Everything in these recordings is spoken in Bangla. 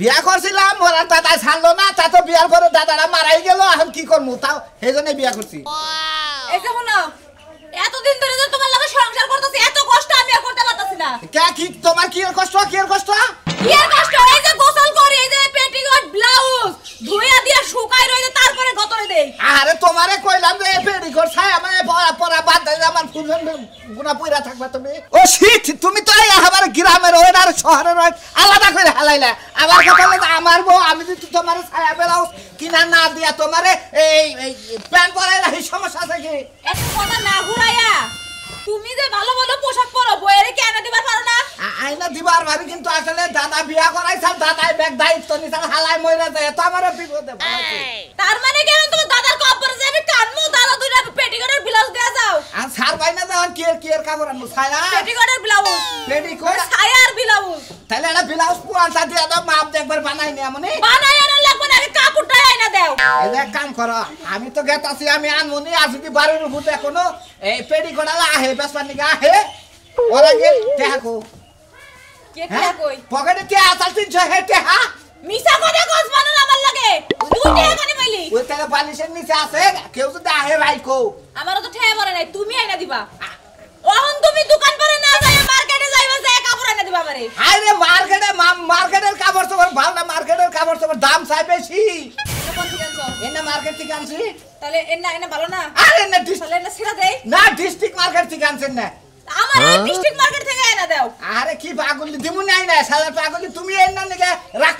বিয়া করছিলাম মরার দাদা ছাড়লো না তা তো বিয়ার করে দাদারা মারাই গেল এখন কি করবো তাও সেই জন্য বিয়া করছি এতদিন ধরে যে তোমার লগে সংসার করতেছি এত কষ্ট আমি আর করতে পারতাছি না কে কি তোমার কি এর কষ্ট কি এর কষ্ট কি আর কষ্ট এই যে গোসল করি এই যে পেটিকোট ব্লাউজ ধুইয়া দিয়া শুকাই রইলে তারপরে গতরে দেই আরে তোমারে কইলাম রে পেড়ি কর ছাই আমার পড়া পড়া বাদ দাই আমার ফুলজন গুনা পয়রা থাকবা তুমি ও শীত তুমি তো এই আমার গ্রামের ওই আর শহরের ওই আলাদা করে হালাইলা আবার কথা হলো আমার বউ আমি যদি তোমারে ছায়া বেরাও কিনা না দিয়া তোমারে এই প্যান পরাইলা এই সমস্যা আছে কি এত কথা না ঘুরাইয়া তুমি যে ভালো ভালো পোশাক পরো বইয়ের কি দিবা পারো না আইনা দিবার ভাবি কিন্তু আসলে দাদা বিয়া করাইছাম দাদাই ব্যাগ দায়িত্ব নিছাম হালাই মইরা যায় তো আমারে বিপদে তার মানে কেন তুমি দাদার কবরে যাবে কানমু দাদা দুইটা পেটিকোটের ব্লাউজ দেয়া যাও আর সার পাই না যখন কি কি কাপড় আনমু ছায়া পেটিকোটের ব্লাউজ পেটিকোট ছায়ার ব্লাউজ তাহলে এটা ব্লাউজ পুয়ান তা দাও মাপ দেখবার বানাই নি বানাই আর না আইনা কাম আমি তো আমি আনমু নি যদি বাড়ির ভূত এখনো এই পেটিকোট আহে বেসবার নিগা আহে ওরা গেল দেখো কে কে হ্যাঁ? কই পকেটে কে আসাল তিন ছয় হে হা মিছা করে গোস বানান আমার লাগে দুটে এখানে পাইলি ওই তাহলে বালিশের নিচে আছে কেউ যদি আহে রাইখো আমারও তো ঠেয়ে পড়ে নাই তুমি আইনা দিবা ওহন তুমি দোকান পরে না যাই মার্কেটে যাইবা যাই কাপড় আইনা দিবা আমারে হায় রে মার্কেটে মার্কেটের কাপড় সবার ভালো না মার্কেটের কাপড় সবার দাম চাই বেশি এনা মার্কেট থেকে আনছি তাহলে এনা এনা ভালো না আরে না ডিস্ট্রিক্ট না সেরা দেই না ডিস্ট্রিক্ট মার্কেট থেকে আনছেন না আমার কথা না তুমি যাও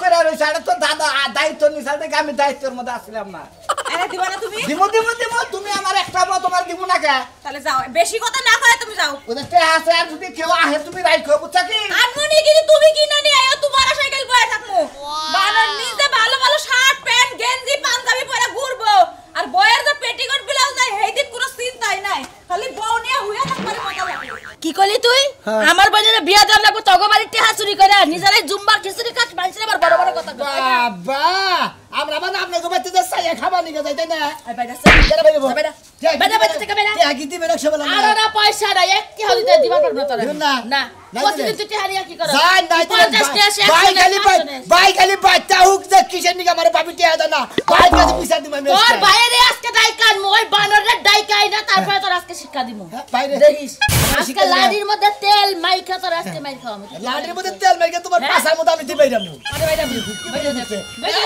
ওদের যদি কেউ আহে তুমি রাইখো বুঝছ কি তুমি কি নিয়ে আয়ো তোমার সাইকেল বয়ে থাকমু ভালো ভালো শার্ট প্যান্ট গেঞ্জি পাঞ্জাবি পরে ঘুরবো আর বয়ের কলি তুই হ্যাঁ। আমার বাজারে বিয়া দাম লাগবো তগো বাড়ির টেহা চুরি করে নিজেরাই জুম্বার খিচুড়ি খাস মানুষের আবার বড় বড় কথা বাবা আমরা মানে আপনার গোবার তুই সাইয়া খাবার নিকে যাই তাই না বেটা বেটা বেটা বেটা বেটা বেটা আর না পয়সা এক কি না না তুই কি করছ নাই তুই ভাই খালি ভাই ভাই খালি বাচ্চা হুক কিসের নিকে আমার বাবি টেহা না ভাই কাছে পয়সা তোর লটকা দিব হ্যাঁ, বাইরে দেখিস আচ্ছা, আজকে লাড়ির মধ্যে তেল মাইকা তোর আজকে মাইর খাওয়াবো হ্যাঁ, লাড়ির মধ্যে তেল মাইকা তোমার হ্যাঁ। পাছার মধ্যে আমি দিবাই রামু আরে বাইরে আমি বাইরে যেতে বাইরে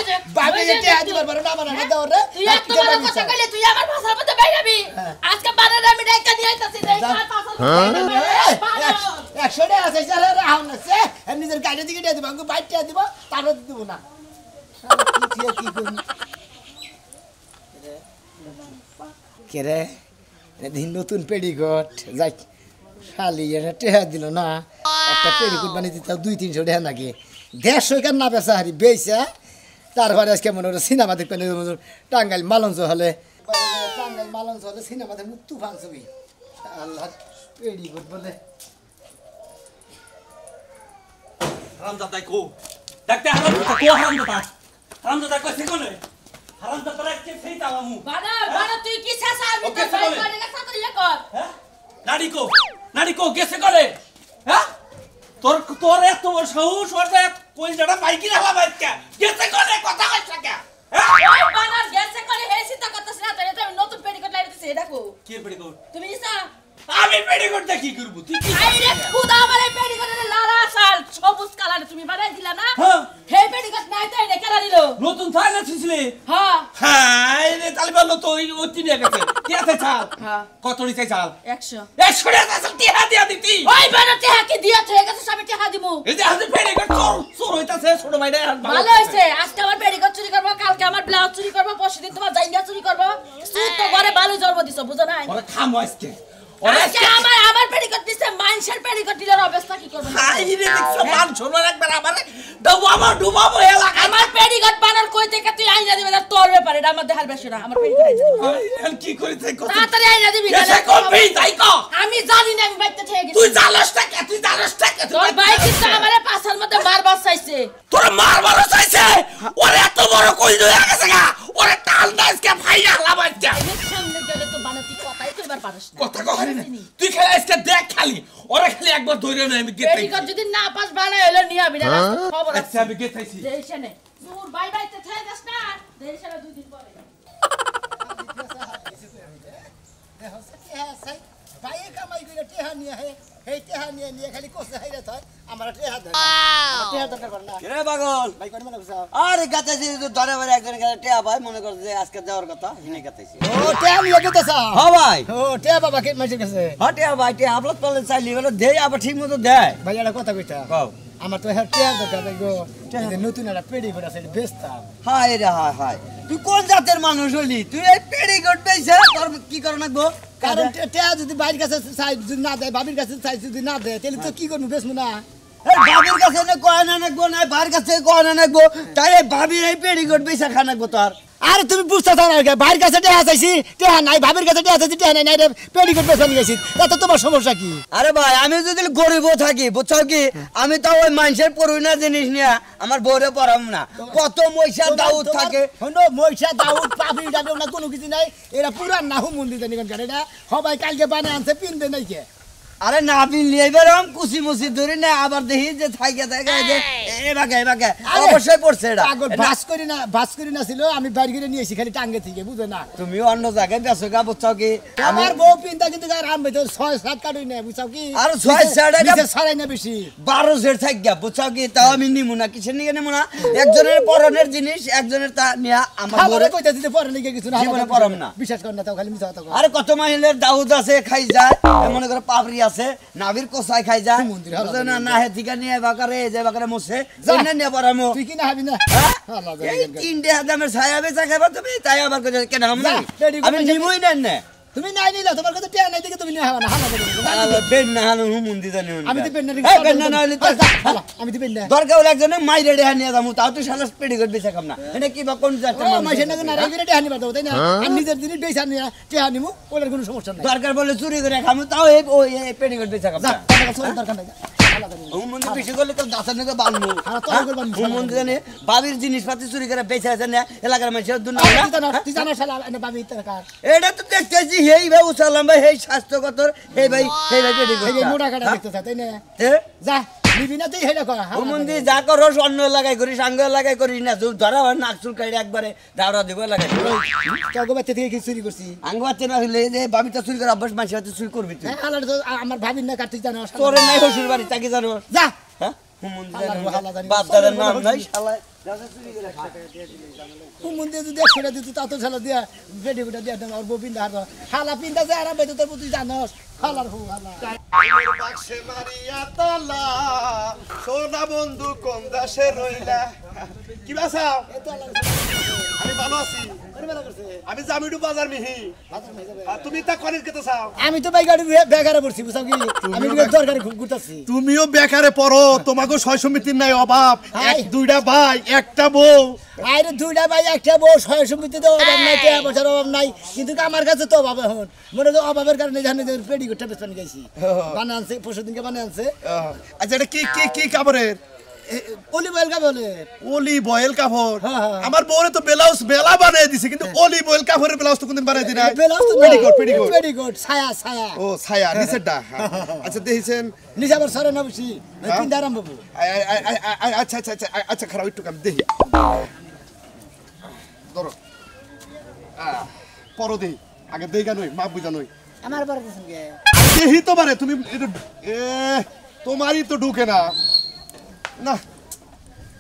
যেতে আজ বার বার না মানা না দাও রে তুই এত বড় কথা কইলে তুই আমার পাছার মধ্যে বাইরে আমি আজকে বানার আমি ডাইকা দিয়ে আইতাছি রে একশো টাকা আছে সারা রাহুল আছে আমি নিজের গাড়ি দিকে দিয়ে দেবো বাইরটা দিব তারও দিব না কি রে নতুন পেডিকট যাই শালি এটা টেহা দিল না একটা পেডিকট বানিয়ে দিতে দুই তিনশো টেহা নাকি দেড়শো কেন না বেসা হারি বেসা তারপরে আজকে মনে হলো সিনেমা দেখতে টাঙ্গাইল মালঞ্চ হলে টাঙ্গাইল মালঞ্চ হলে সিনেমাতে মুক্তু ভাঙছবি আল্লাহ পেডিকট বলে হারামজাদা কো দেখতে হারাম হারামজাদা কো হারাম হারামজাদা হারামজাদা কো ঠিক হারাম তো তোরা কে ফেই তালামু বাদার হ্যাঁ? বাদার তুই কি চাস আমি তো ভাই করে না সাথে ইয়া কর হ্যাঁ নারী কো নারী কো গেছে করে হ্যাঁ তোর তোর এত সাহস ওর যে কোন জড়া পাইকি রাখলা বাইকা গেছে করে কথা কইছ কে হ্যাঁ? ওই বাদার গেছে করে হেসি তো কথা না তুই নতুন নতুন পেডিকোট লাগাইতেছে দেখো কি পেডিকোট তুমি নিসা আমি পেডিকোট দেখি করব তুই কত নিতে চাল একশো একশো টাকা টিহা দিয়া দিতি ওই বেটা টিহা কি দিয়া থেকে গেছে সবে টিহা দিব এই যে হাতে বেড়ে গেছে চোর চোর হইতাছে ছোট ভাইটা ভালো হইছে আজকে আমার বেড়ে গেছে চুরি করব কালকে আমার ব্লাউজ চুরি করব পরশু তোমার জাইঙ্গা চুরি করব সুত তো হ্যাঁ। ঘরে বালু জন্ম দিছো বুঝ নাই ওরে থামো আজকে ওরে আজকে আমার মানুষের পেড়িকো দিলের অবস্থা কি করবে হাই রে হ্যাঁ। দেখছো মান শোনার একবার আমার ডুবাবো এলাকা আমার পেড়িকট বানার কই থেকে তুই আইনা দিবি না তোর ব্যাপারে আমার দেখার বেশি না আমার পেড়িকট আইনা দিবি কি কইতে কত তাড়াতাড়ি আইনা দিবি না সে তাই কো আমি জানি না আমি বাইতে থেকে গেছি তুই জালস টাকা তুই জালস টাকা তোর ভাই কিন্তু আমারে পাছার মধ্যে মারবার চাইছে তোর মারবার চাইছে ওরে এত বড় কই দয়া গেছে গা ওরে টাল দাইসকে ভাই হালা বাচ্চা ধরবার পারস না কথা কহারি না তুই খালি আজকে দেখ খালি ওরা খালি একবার ধরে না আমি গেতে পেটিকট যদি না পাস ভালো হলো নিয়ে আমি না খবর আছে আচ্ছা আমি গেতেছি দেইশানে জোর বাই বাই তে থাই দাস না দেইশানে দুই দিন পরে দেখো সে কি হ্যাঁ সাই বাইয়ে কামাই করে টেহা নিয়ে হ্যাঁ এই টেহা নিয়ে নিয়ে খালি কোসে হাইরা থয় আমার টেহা দরকার টেহা দরকার করে না রে পাগল ভাই কোন মানে বুঝাও আরে গাতাছি তো ধরে ধরে একজন গেলে টেহা ভাই মনে করছে যে আজকে দেওয়ার কথা হিনে গাতাছি ও টেহা নিয়ে গাতাছ হ্যাঁ ভাই ও টেহা বাবা কে মাঝে গেছে হ্যাঁ টেহা ভাই টেহা আপলোড করলে চাই লিভেলে ঠিক মতো দেয় কথা কইতা আমার তো হ্যাঁ দরকার গো নতুন একটা পেড়ি ঘর আছে বেচতাম হায় রে হায় হায় তুই কোন জাতের মানুষ হলি তুই এই পেড়ি ঘর পেয়েছে তোর কি করে নাকবো কারণ টিয়া যদি বাড়ির কাছে চাই যদি না দেয় বাবির কাছে চাই যদি না দেয় তাহলে তো হ্যাঁ। কি করবো বেচবো না বাবির কাছে গয়না নাকবো না বাড়ির কাছে গয়না নাকবো তাই বাবির এই পেড়ি ঘর বেচা খা নাকবো তোর আরে তুমি বুঝতেছ না ভাইয়ের কাছে টেহা চাইছি টেহা নাই ভাবির কাছে টেহা চাইছি টেহা নাই নাই রে পেডিকোট পেছনে নিয়েছি তাতে তোমার সমস্যা কি আরে ভাই আমি যদি গরিব থাকি বুঝছো কি আমি তো ওই মানুষের না জিনিস নিয়ে আমার বউরে পড়াম না কত মহিষা দাউদ থাকে হনো মহিষা দাউদ পাপি যাবে না কোনো কিছু নাই এরা পুরা নাহু মন্দির জানি কারণ এটা সবাই কালকে বানায় আনছে পিনবে নাই কে আরে না আপনি নিয়ে বেরম কুচি মুচি ধরি না আবার দেখি যে থাকে থাকে যে এবাকে এবাকে অবশ্যই পড়ছে এটা বাস করি না ভাস করি না ছিল আমি বাইর করে নিয়েছি খালি টাঙ্গে থেকে বুঝে না তুমিও অন্য জায়গায় বেসো গা বুঝছো কি আমার বউ পিন্তা কিন্তু ছয় সাত কাটুই না বুঝছো কি আর ছয় সাত সারাই না বেশি বারো জের থাক গা বুঝছো কি তাও আমি নিমু না কিসের নিয়ে নিমু না একজনের পরনের জিনিস একজনের তা নিয়া আমার ঘরে কইতা দিতে পরে নিকে কিছু না জীবনে পরম না বিশ্বাস কর না তাও খালি মিছা কথা আরে কত মাহিলের দাউদ আছে খাই যায় মনে করে পাবরি আছে নাভির কোসাই খাই যা না না হে ঠিকা নিয়ে বাকারে এই যে বাকারে মোছে জানা নিয়ে পারামো তুই কি না হাবি না হ্যাঁ? এই তিনটে হাজামের ছায়াবে চা খাবার তুমি তাই আবার কেন আমি নিমুই নেন না তুমি নাই নিলা তোমার কথা টিয়া নাই দেখে তুমি নিয়ে হবে না হালা আল্লাহ বেন না হালা হুম মুন্দি জানি আমি তো বেন না এই বেন না নাইলে তো হালা আমি তো বেন না দরকার হলে একজন মাইরে ডেহা নিয়ে যামু তাও তো শালা পেডি করে বেচা কাম না এটা কি বা কোন যাত্রা মাইরে না না রাইরে ডেহা নিবা দাও তাই না হ্যাঁ? আমি নিজের দিনই বেচা নিয়া টিয়া নিমু ওলার কোনো সমস্যা নাই দরকার বলে চুরি করে খামু তাও এই পেডি করে বেচা কাম না দরকার নাই মন্দির বেশি করলে তোর দাঁতের নাকি বানবো হুম মন্দির জানে বাবির জিনিসপাতি চুরি করে বেঁচে আছে না এলাকার মানুষের দুর্নীতি এটা তো দেখতেছি হেই ভাই উচালাম ভাই হ্যাঁ? হ্যাঁ? যা নিবি না তুই হেটা করা মন্দি যা করস অন্য লাগাই করিস আঙ্গ লাগাই করিস না ধরা হয় নাক চুল কাটি একবারে দাওরা দিব লাগাই তোকে বাচ্চা থেকে কি চুরি করছি আঙ্গ বাচ্চা না হলে যে বাবিটা চুরি করে অভ্যাস মানুষের হাতে চুরি করবি তুই হ্যাঁ, আমার ভাবির না কাটতে জানো তোর নাই হসুর বাড়ি তাকে জানো যা হ্যাঁ বাপ দাদার নাম নাই শালায় কোন মন্দিরে যদি একশো টাকা দিত তা তো ছেলে দিয়া বেটি গুটা দিয়ে দেন অর্ব পিন্দা হার হালা পিন্দা যে আরাম পাইতো তারপর তুই জানস হালার হু হালা বাক্সে মারিয়া তালা সোনা কি ভালো আছি তুমিও বেকারে পড়ো তোমাকে সমিতির নাই অভাব এক দুইটা ভাই একটা বউ দুইটা ভাই একটা অভাব নাই অভাব নাই কিন্তু আমার কাছে তো অভাব এখন অভাবের কারণে গেছি বানানছে আচ্ছা, কি কি কি কাপড়ের হ্যাঁ, হ্যাঁ। আমার দিছে কিন্তু হ্যাঁ। আচ্ছা আচ্ছা আচ্ছা, আচ্ছা দেখি আগে মাপ নই তো তুমি তোমারই তো ঢুকে না 那。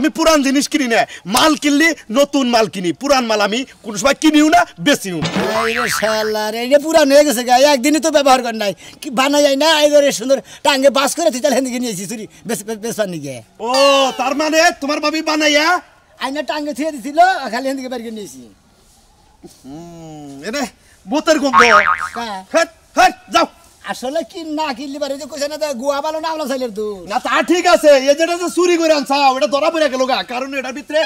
আমি পুরান জিনিস কিনি না মাল কিনলি নতুন মাল কিনি পুরান মাল আমি কোন সময় কিনিও না বেচিও পুরান হয়ে গেছে গা একদিনই তো ব্যবহার কর নাই কি বানা যায় না এবারে সুন্দর টাঙ্গে বাস করে তুই তাহলে নিয়েছি চুরি বেচবার নিয়ে ও তার মানে তোমার বাবি বানাইয়া আইনা টাঙ্গে থিয়ে দিছিল খালি হেন্দিকে থেকে বেরিয়ে নিয়েছি হুম এনে বোতের গন্ধ হ্যাঁ হ্যাঁ যাও আসলে কি না কিনলি পারে যে কইছ না গুয়া ভালো না আমলা চাইলের দুধ না তা ঠিক আছে এই যেটা যে চুরি করে আনছা ওটা ধরা পড়ে গেল গা কারণ এটার ভিতরে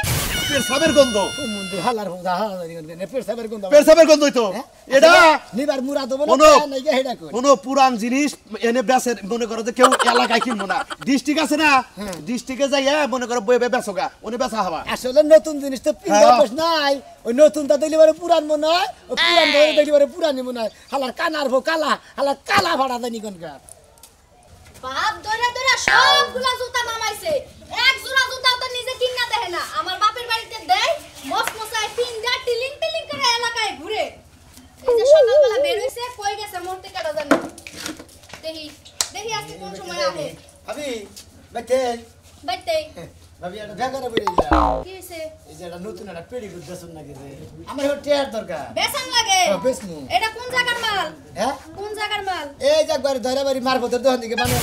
পেট সাবের গন্ধ মুন্দি হালার হুদা হালার গন্ধ নে পেট সাবের গন্ধ পেট সাবের গন্ধ তো হ্যাঁ? এটা আচ্ছা, নিবার মুরা দেব না নাই গে হেডা কই কোন পুরান জিনিস এনে বেসে মনে করো যে কেউ এলাকায় কিনবো না ডিস্ট্রিক্ট আছে না হ্যাঁ। ডিস্ট্রিক্টে যাইয়া মনে করো বইবে বেচোগা উনি বেচা হবা আসলে নতুন জিনিস তো পিন্দা বস হ্যাঁ। নাই ওই নতুনটা দেখলি পরে পুরান মনে হয় ওই পুরান ধরে দেখলি পরে পুরানি মনে হয় হালার কানার ভো কালা হালার কালা ভাড়া দেনি কোনকার বাপ ধরে ধরে সবগুলা জুতা নামাইছে এক আমার বাপের বাড়িতে দেয় মস মশায় পিন্ডা টিলিং টিলিং করে এলাকায় ঘুরে এই যে সকালবেলা ভাবি এটা কি হইছে এই যে এটা নতুন একটা আমার এটা দরকার বেসন লাগে এটা কোন জায়গার মাল হ্যাঁ? কোন জায়গার মাল এই ধরে বাড়ি মারফতের দোকান থেকে বানানো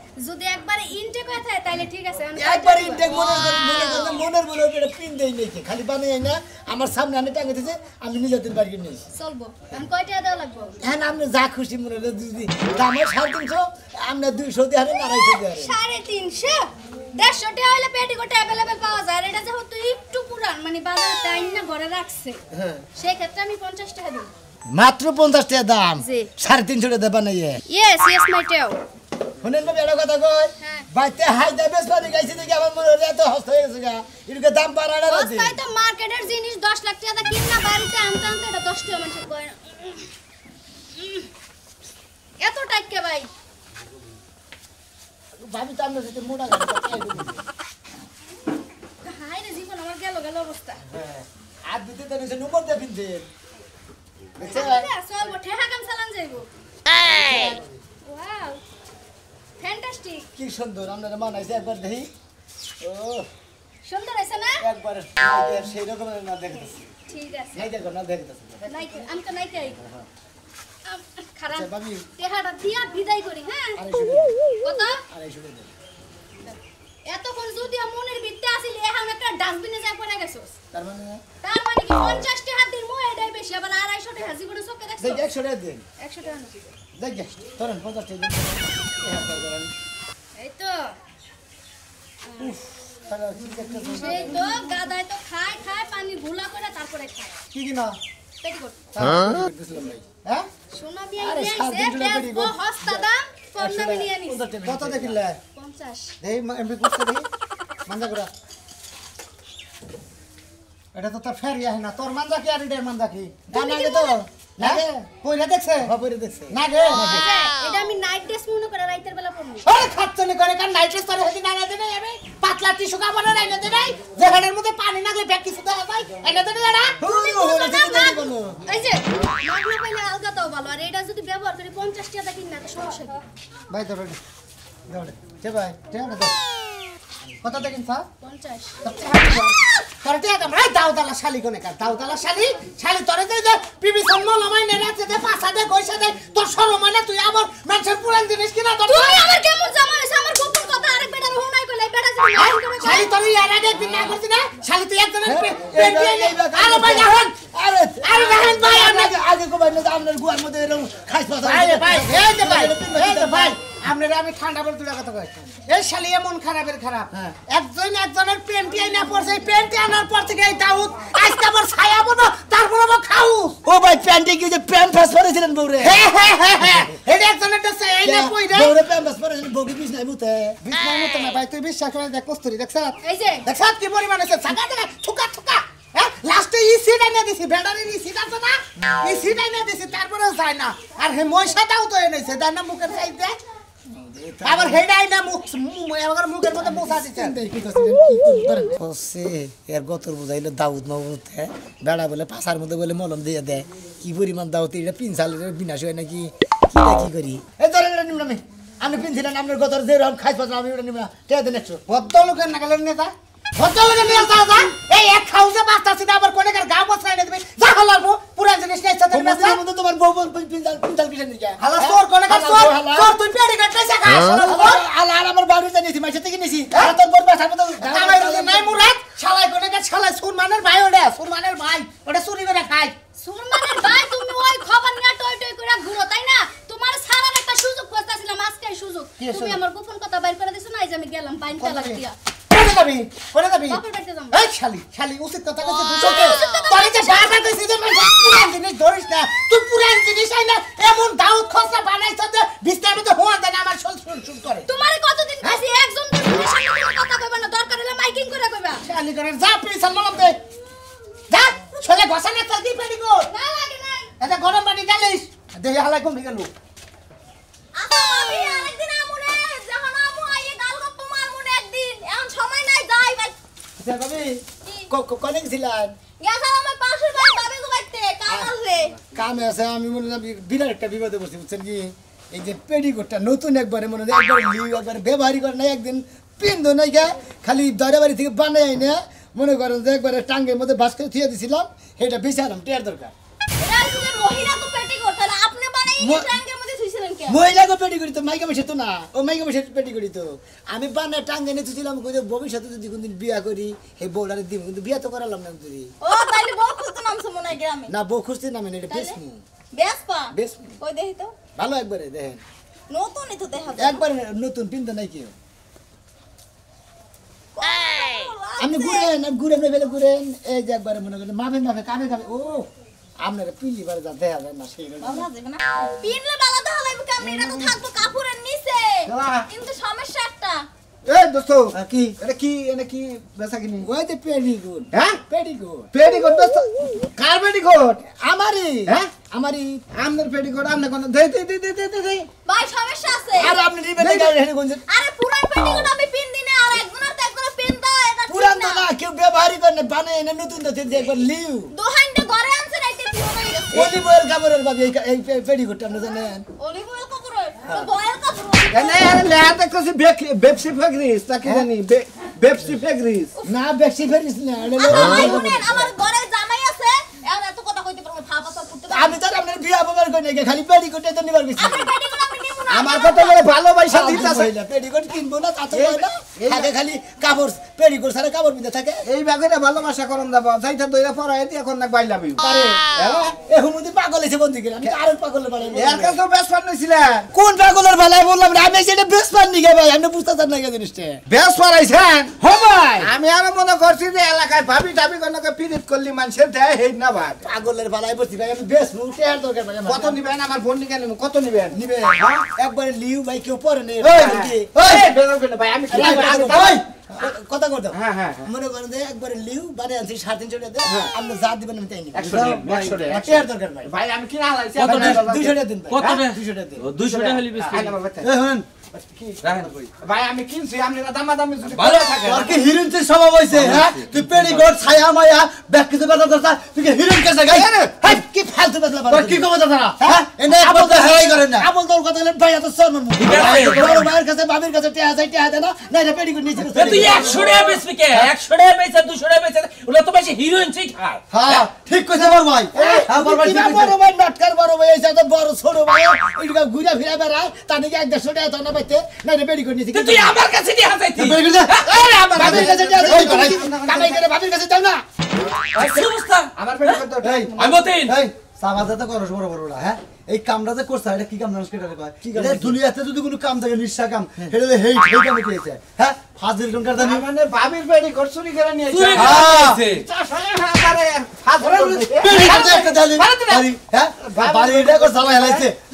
যদি একবার ইনটেক হয় থাকে তাহলে ঠিক আছে একবার ইনটেক মনে মনে মনের বলে এটা পিন দেই নাকি খালি বানাই না আমার সামনে আমি টাঙে দিতে আমি নিজাতির বাড়ি নিয়ে চলবো আমি কয় টাকা দেওয়া লাগবে হ্যাঁ আমি যা খুশি মনে হলো দিদি দামে সাড়ে তিনশো আমরা দুইশো দিয়ে হারে আড়াইশো দিয়ে সাড়ে তিনশো দেড়শো টাকা হলে পেটিকোট অ্যাভেলেবেল পাওয়া যায় এটা যখন তুই একটু পুরান মানে বাজার টাইম না ঘরে রাখছে হ্যাঁ সেই ক্ষেত্রে আমি পঞ্চাশ টাকা দিই মাত্র পঞ্চাশ টাকা দাম সাড়ে তিনশো টাকা দেবা নাই ইয়েস ইয়েস মাই টেও শুনেন বাবু এটা কথা কই হ্যাঁ। বাইতে হাই দামে সরি গাইছে দেখি আমার মনে হয় এত হস্ত হয়ে গেছে গা এটাকে দাম বাড়া না আছে তাই তো মার্কেটের জিনিস 10 লাখ টাকা কিন না বাড়িতে আনতে আনতে এটা 10 টাকা মানুষ কয় না এত টাকা ভাই ভাবি তো আমরা যেতে মোটা হাই রে জীবন আমার গেল গেল অবস্থা হ্যাঁ, আর দিতে তো নিচে নম্বর দে পিনছে চলবো ঠেহা কাম চালান যাইবো এই হ্যাঁ। ওয়াও ফ্যান্টাস্টিক কি সুন্দর আপনারা মানাইছে একবার দেখি ও সুন্দর হয়েছে না একবার সেই রকম না দেখতেছি ঠিক আছে এই দেখো না দেখতেছি নাইকে আমি তো নাইকে হ্যাঁ, হ্যাঁ। খারাপ টেহাটা আচ্ছা, দিয়া বিদায় করি হ্যাঁ কত আড়াইশো টাকা এতক্ষণ যদি মনের ভিত্তে আসিল এখন একটা ডাস্টবিনে যা পড়ে গেছস তার মানে তার মানে কি 50 টাকা দিন মু এটাই বেশি আবার 250 টাকা জীবনে চোখে দেখছস 100 টাকা দিন 100 টাকা না দেখ তোরেন 50 টাকা এই তো সেই তো গাদায় তো খায় খায় পানি ঘুলা হ্যাঁ? হ্যাঁ? হ্যাঁ? এটা তো তোর ফেরি না তোর মানজা কি আর এটার কি জানা তো হ্যাঁ, আচ্ছা, আচ্ছা, এটা আমি নাইট ড্রেস মনে করে রাইতের বেলা পরবো করে নাইট ড্রেস পরে হদি না না দেনে আমি যেখানের মধ্যে পানি না গলে ভালো আর এটা যদি ব্যবহার করি 50 টাকা কিনা তো ভাই ধরো ধরো তে ভাই তে না কত দেখেন স্যার পঞ্চাশ তোর টাকা দাউদালা শালি কোনে কার দাউদালা শালি শালি তোরে দে দে পিবি সম্মল আমায় নে রাতে দে পাঁচা দে কইসা দে তোর সরম মানে তুই আবার মানুষের পুরান জিনিস কিনা তোর তুই আমার কেমন জামা আমার গোপন কথা আরেক বেটার হো নাই কইলাই বেটা হ্যাঁ? শালি তোর ইয়ার আগে একদিন না করছিস না শালি তুই আরে হ্যাঁ? ভাই আরে আরে ভাই আগে না আপনার গুয়ার মধ্যে এরকম খাইছ ভাই ভাই এই ভাই এই ভাই আমি ঠান্ডা বলে কথা কইছি এই শালি এমন খারাপের খারাপ হ্যাঁ। একজন একজনের পেন্টি আইনা পড়ছে পেন্টি আনার পর থেকে এই দাউদ আজকে আবার ছায়া পড়বো তারপর আবার খাও ও ভাই পেন্টি কি যে প্যাম ফাস পরেছিলেন বউরে হ্যাঁ হ্যাঁ হ্যাঁ হ্যাঁ এটা একজন ছায়া আইনা পড়ে বউরে প্যাম ফাস পরেছিলেন বউকে বিষ নাই বুতে বিষ নাই বুতে না ভাই তুই বিশ্বাস করে দেখ কস্তুরি দেখছাত এই যে দেখছাত কি পরিমাণ আছে ছাকা দেখা ঠুকা ঠুকা হ্যাঁ, লাস্টে ই সিট এনে দিছি ব্যাটারি ই সিট আছে না ই সিট এনে দিছি তারপরে যায় না আর হে ময়সা দাও তো এনেছে তার না মুখের দে আবার হেডাই না মুখ আমার মুখের মধ্যে বসে আছে হচ্ছে এর গতর বুঝাইলো দাউদ নবতে বেড়া বলে পাসার মধ্যে বলে মলম দিয়ে দে কি পরিমাণ দাউদ এটা পিনসাল বিনাশ হয় নাকি কি কি করি এ ধরে নিমলামে আমি পিনছিলাম আপনার গতর যে রকম খাইছ আমি ওটা নিমলা ঠিক আছে নেক্সট ভদ্রলোকের নাগালের নেতা হোটেলে নিয়ে যা যা এই এক হাউসে বাঁচতাছি না আবার কোনে গা বসাই না দিবি যা হালাল পুরা জিনিস নিয়ে সাথে বাঁচা মধ্যে তোমার বউ পিন্দাল পিন্দাল পিছে নিয়ে যায় হালা চোর হ্যাঁ? হ্যাঁ? কোনে তুমি আমার গোপন কথা বাইর করে দিছো না এই আমি গেলাম পাইন তেলা কোনে যাবি কোনে যাবি এই শালি শালি উচিত কথা কইছিস দুজনকে তোরে যে বারবার কইছিস যে মানে পুরান জিনিস ধরিস না তুই পুরান জিনিস আই না এমন দাউদ খসরা বানাইছ যে বিস্তারিত হওয়া দেন আমার শুন শুন শুন করে তোমারে কতদিন কইছি একজন দুজনের সাথে কথা কইবা না দরকার হলে মাইকিং করে কইবা শালি করে যা প্লিজ সালমান দে যা চলে বসানা চলতি পারি গো না লাগে না এটা গরম পানি ঢালিস দেহে হালাই কমে গেল আচ্ছা, কামে আমি মনে বিরাট একটা কি এই যে নতুন মনে একবার নিউ একবার করে একদিন খালি দরে বাড়ি থেকে বানাই না মনে করেন যে একবারে টাঙ্গের মধ্যে ভাস করে থুয়ে দিছিলাম এটা বেশি আরাম দরকার মহিলাকে পেডিগুড়ি তো মাইকা বসে তো না ও মাইকা বসে পেডিগুড়ি তো আমি বানা টাঙ্গে নিতে ছিলাম কই ভবিষ্যতে যদি কোনদিন বিয়া করি হে বউলারে দিব কিন্তু বিয়া তো করালাম না তুই ও তাইলে বউ খুঁজতে নামছ মনে হয় গ্রামে না বউ খুঁজতে নামে না এটা বেসমু বেসপা বেসমু কই দেখি তো ভালো একবারে দেখেন নতুনই তো দেখা একবারে নতুন পিনতে নাই কেউ আপনি ঘুরেন ঘুরেন বেলে ঘুরেন এই যে একবারে মনে করি মাফে মাফে কাবে কাবে ও আপনারা পিলি বারে যা দেয়া যায় না সেই পিলে বালা তো হলাই কামড়ি এটা তো থাকতো কাপড়ের নিচে কিন্তু সমস্যা একটা হ্যাঁ পেডিগুড আমনের পেডিগুড আমনে সমস্যা আছে আর আপনি দিবেন না কেউ ব্যবহারই করে না নতুন তো দিয়ে একবার লিউ অলিভয়ের কাপড়ের বাবি এই পেডিকোটটা আপনি জানেন অলিভয়ের কাপড়ের বয়েল হ্যাঁ। কাপড় না তাকে জানি বেপসি ফেগরিস হ্যাঁ। না বেপসি ফেগরিস না আচ্ছা, আমার ঘরে আছে এত কথা কইতে পারবো আছে আমি তো আপনার বিয়া বগার কই নাই খালি পেডিকোটটা তো নিবার গেছি আমার কথা বলে ভালোবাসা দিতে আছে পেডিকোট কিনবো না তাতে না থাকে খালি কাপড় পেডিকোট সারা কাপড় বিতে থাকে এই ব্যাপারে ভালোবাসা করন দাও যাইতা দইরা পড়ায় দি এখন না বাইলাবি আরে হ্যাঁ? এখন মুদি পাগল হইছে বন্ধু কিরা আমি আরো পাগল বানাই এর কাছে বেশ পান নছিলা কোন পাগলের ভালাই বললাম আমি সেটা বেশ নি গে ভাই আমি বুঝতে চান না গে জিনিসতে বেশ আইছেন হো হ্যাঁ ভাই আমি আর মনে করছি যে এলাকায় ভাবি টাবি কা পিরিত করলি মানুষের দেয় হেই না ভাই পাগলের ভালাই বসি ভাই আমি বেশ মুখে আর দরকার ভাই কত নিবেন আমার ফোন কেন কত নিবেন নিবেন হ্যাঁ? একবারে লিউ ভাই কেউ পরে নেই কথা করতো হ্যাঁ, হ্যাঁ, হ্যাঁ। মনে করেন যে একবারে লিউ বাড়ি আনছি সাড়ে তিনশো টাকা আমরা যা দিবেন আমি তাই নেওয়ার দরকার ভাই ভাই আমি কিনা দুইশো টাকা দিন দুইশো টাকা দিন ভাই আমি কিনছি আপনি দামা দামি ভালো থাকে আর কি হিরণ তুই স্বভাব হইছে হ্যাঁ তুই পেড়ি গড় ছায়া মায়া ব্যাকি তো কথা কথা তুই কি হিরণ কেসে গাই হ্যাঁ কি ফালতু হ্যাঁ? হ্যাঁ? কথা বল কি কথা তারা হ্যাঁ। ঘুরে ফিরে বেড়ায় তা নাকি 100 হইতে না রে বেরি করে তুই আমার কাছে দিয়ে হাসাইতি বেরি করে আরে আমার বাবার কাছে দিয়ে হাসাইতি কামাই করে বাবার কাছে দাও না অবস্থা আমার পেটে কত এই আমতিন এই সাবাজা তো করস বড় বড় হ্যাঁ এই কামটা যে করছে এটা কি কাম জানিস কেটে কয় এটা দুনিয়াতে যদি কোনো কাম থাকে নিঃশা কাম এটা হ্যাঁ। হেই হেই কাম দিয়েছে হ্যাঁ ফাজিল টঙ্কার জানি মানে বাবির বাড়ি ঘর চুরি করে হ্যাঁ। নিয়েছে চুরি করে ফাজিল একটা জানি হ্যাঁ বাড়ি এটা করে চালা হেলাইছে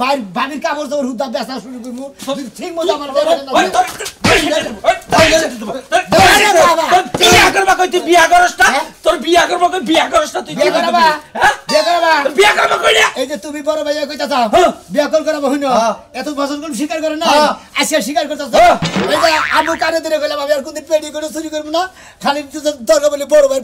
বাড়ির বাড়ির কাপড় চাপড় হুদা বেচা শুরু করবো ঠিক মতো আমার স্বীকার করে না হ্যাঁ। আসিয়া স্বীকার করতা চাও হ্যাঁ। এই যে আমি আর খালি দরকার বড় ভাই